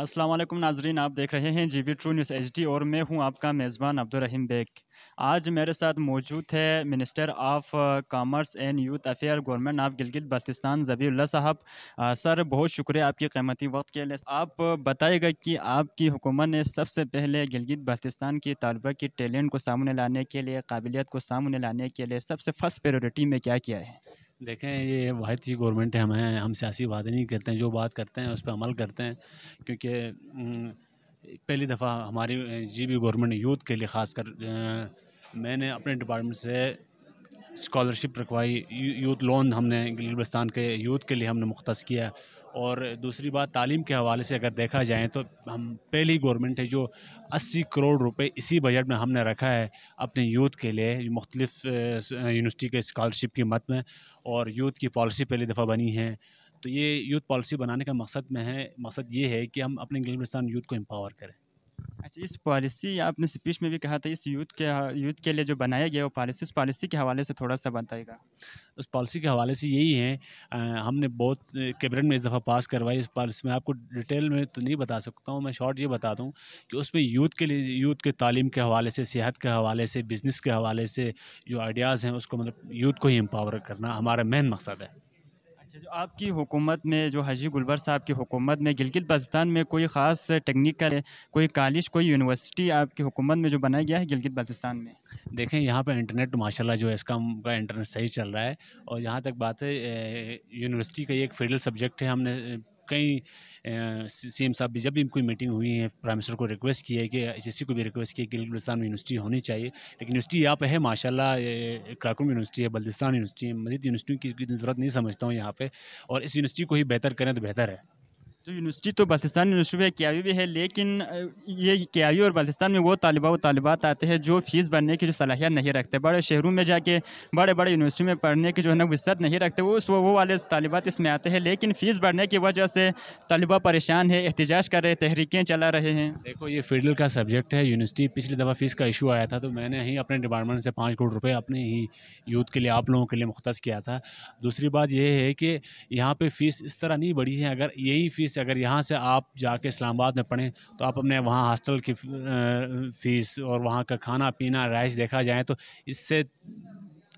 अस्सलाम वालेकुम नाजरीन आप देख रहे हैं जी बी ट्रू न्यूज़ एच और मैं हूं आपका मेज़बान अब्दुलरहीम बेग आज मेरे साथ मौजूद है minister of commerce and youth affair government of Gilgit Baltistan Jabeella sahab sir बहुत शुक्रिया आपके कीमती वक्त के लिए आप बताइएगा कि आपकी हुकूमत ने सबसे पहले गिलगित बल्तिस्तान की तलबा की टैलेंट को सामने लाने के लिए काबिलियत को सामने लाने के लिए सबसे फर्स्ट प्रायोरिटी में क्या किया है देखें ये वाद की गवर्नमेंट है हमें हम सियासी वादे नहीं करते हैं जो बात करते हैं उस पर अमल करते हैं क्योंकि पहली दफ़ा हमारी जी बी गवर्नमेंट यूथ के लिए खासकर मैंने अपने डिपार्टमेंट से स्कॉलरशिप रखवाई यूथ लोन हमने गिलबस्तान के यूथ के लिए हमने मुख्त किया और दूसरी बात तालीम के हवाले से अगर देखा जाए तो हम पहली गवर्नमेंट है जो 80 करोड़ रुपए इसी बजट में हमने रखा है अपने यूथ के लिए मुख्तलिफ यूनिवर्सिटी के स्कॉलरशिप की मत में और यूथ की पॉलिसी पहली दफ़ा बनी है तो ये यूथ पॉलिसी बनाने का मकसद में है मकसद ये है कि हम अपने गिलबस्तान यूथ को एम्पावर करें अच्छा इस पॉलिसी आपने स्पीच में भी कहा था इस यूथ के यूथ के लिए जो बनाया गया वो पॉलिसी उस पॉलिसी के हवाले से थोड़ा सा बताएगा उस पॉलिसी के हवाले से यही है आ, हमने बहुत कैबिनेट में इस दफ़ा पास करवाई इस पॉलिसी में आपको डिटेल में तो नहीं बता सकता हूँ मैं शॉर्ट ये बता दूँ कि उसमें यूथ के लिए यूथ के तालीम के हवाले से सेहत के हवाले से बिज़नेस के हवाले से जो आइडियाज़ हैं उसको मतलब यूथ को ही एम्पावर करना हमारा मेन मकसद है अच्छा जो आपकी हुकूमत में जो हजी गुलबर साहब की हुकूमत में गिलगित बल्तिस्तान में कोई ख़ास टेक्निकल कोई कॉलेज कोई यूनिवर्सिटी आपकी हुकूमत में जो बनाया गया है गिलगित बल्तिस्तान में देखें यहाँ पर इंटरनेट माशाल्लाह जो है इसका का इंटरनेट सही चल रहा है और यहाँ तक बात है यूनिवर्सिटी का एक फेडरल सब्जेक्ट है हमने कई सी एम साहब भी जब भी कोई मीटिंग हुई है प्राइम मिनिस्टर को रिक्वेस्ट किया है कि एच को भी रिक्वेस्ट किया कि बल्दिस्तान में यूनिवर्सिटी होनी चाहिए लेकिन यूनिवर्सिटी यहाँ पे है माशाल्लाह क्राकुम यूनिवर्सिटी है बल्दिस्तान यूनिवर्सिटी है मजीद यूनिवर्सिटी की ज़रूरत नहीं समझता हूँ यहाँ पर और इस यूनिवर्सिटी को ही बेहतर करें तो बेहतर है तो यूनिवर्सिटी तो बल्तिस्तान यूनिवर्सिटी में क्यावी भी है लेकिन ये क्यावी और बल्तिस्तान में वो तालबा व तालबात आते हैं जो फ़ीस भरने की जो सलाहियत नहीं रखते बड़े शहरों में जाके बड़े बड़े यूनिवर्सिटी में पढ़ने की जो है ना वसत नहीं रखते वो उस वो वाले तालबात इसमें आते हैं लेकिन फ़ीस बढ़ने की वजह से तलबा परेशान है एहतजाज कर रहे तहरीकें चला रहे हैं देखो ये फेडरल का सब्जेक्ट है यूनिवर्सिटी पिछली दफ़ा फ़ीस का इशू आया था तो मैंने ही अपने डिपार्टमेंट से पाँच करोड़ रुपये अपने ही यूथ के लिए आप लोगों के लिए मुख्त किया था दूसरी बात यह है कि यहाँ पर फ़ीस इस तरह नहीं बढ़ी है अगर यही फ़ीस अगर यहाँ से आप जाके इस्लामाबाद में पढ़ें तो आप अपने वहाँ हॉस्टल की फ़ीस और वहाँ का खाना पीना रहाइश देखा जाए तो इससे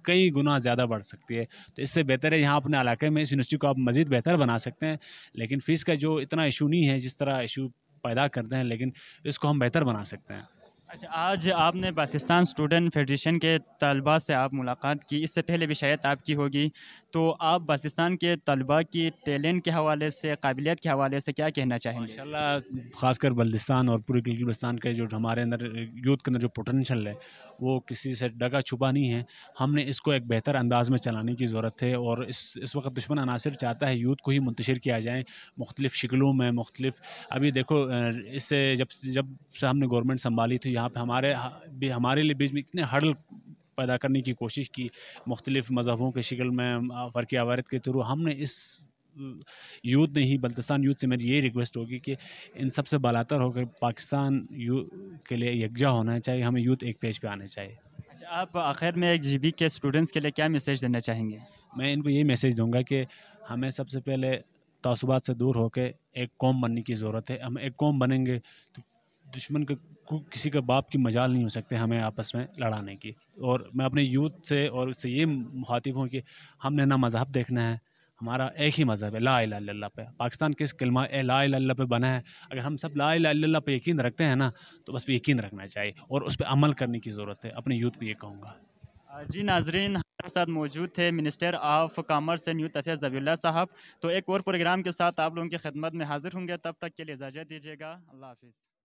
कई गुना ज़्यादा बढ़ सकती है तो इससे बेहतर है यहाँ अपने इलाके में इस यूनिवर्सिटी को आप मज़ीद बेहतर बना सकते हैं लेकिन फ़ीस का जो इतना इशू नहीं है जिस तरह इशू पैदा करते हैं लेकिन इसको हम बेहतर बना सकते हैं अच्छा आज आपने पाकिस्तान स्टूडेंट फेडरेशन के तलबा से आप मुलाकात की इससे पहले भी शायद आपकी होगी तो आप पाकिस्तान के तलबा की टैलेंट के हवाले से काबिलियत के हवाले से क्या कहना चाहेंगे इन खासकर बल्दिस्तान और पूरे गिलगित के जो हमारे अंदर यूथ के अंदर जो पोटेंशल है वो किसी से डगा छुपा नहीं है हमने इसको एक बेहतर अंदाज में चलाने की ज़रूरत है और इस इस वक्त दुश्मन अनासर चाहता है यूथ को ही मुंतशर किया जाए मुख्तलिफ़ शिकलों में मुख्तलिफ अभी देखो इससे जब जब से हमने गवर्नमेंट संभाली थी यहाँ पर हमारे भी हमारे लिए बीच में इतने हड़ल पैदा करने की कोशिश की मुख्तलिफ़ मज़हबों के शिकल में फ़र्क आवारत के थ्रू हमने इस यूथ नहीं बल्तिस्तान यूथ से मेरी ये रिक्वेस्ट होगी कि इन सब से बलातर होकर पाकिस्तान यू के लिए यकजा होना चाहिए हमें यूथ एक पेज पे आना चाहिए अच्छा आप आखिर में एक जी के स्टूडेंट्स के लिए क्या मैसेज देना चाहेंगे मैं इनको ये मैसेज दूंगा कि हमें सबसे पहले तसुबात से दूर होकर एक कौम बनने की ज़रूरत है हम एक कौम बनेंगे तो दुश्मन के किसी के बाप की मजाल नहीं हो सकते हमें आपस में लड़ाने की और मैं अपने यूथ से और उससे ये मुखातिब हूँ कि हमने ना मज़हब देखना है हमारा एक ही मज़हब है ला ला पे पाकिस्तान किस कलमा ला ला पे बना है अगर हम सब ला इला पे यकीन रखते हैं ना तो बस पे यकीन रखना चाहिए और उस पर अमल करने की ज़रूरत है अपने यूथ को ये कहूँगा जी नाजरीन हमारे साथ मौजूद थे minister of commerce and youth तफिया जबील साहब तो एक और प्रोग्राम के साथ आप लोगों की खदमत में हाजिर होंगे तब तक के लिए इजाज़त दीजिएगा अल्लाह हाफिज़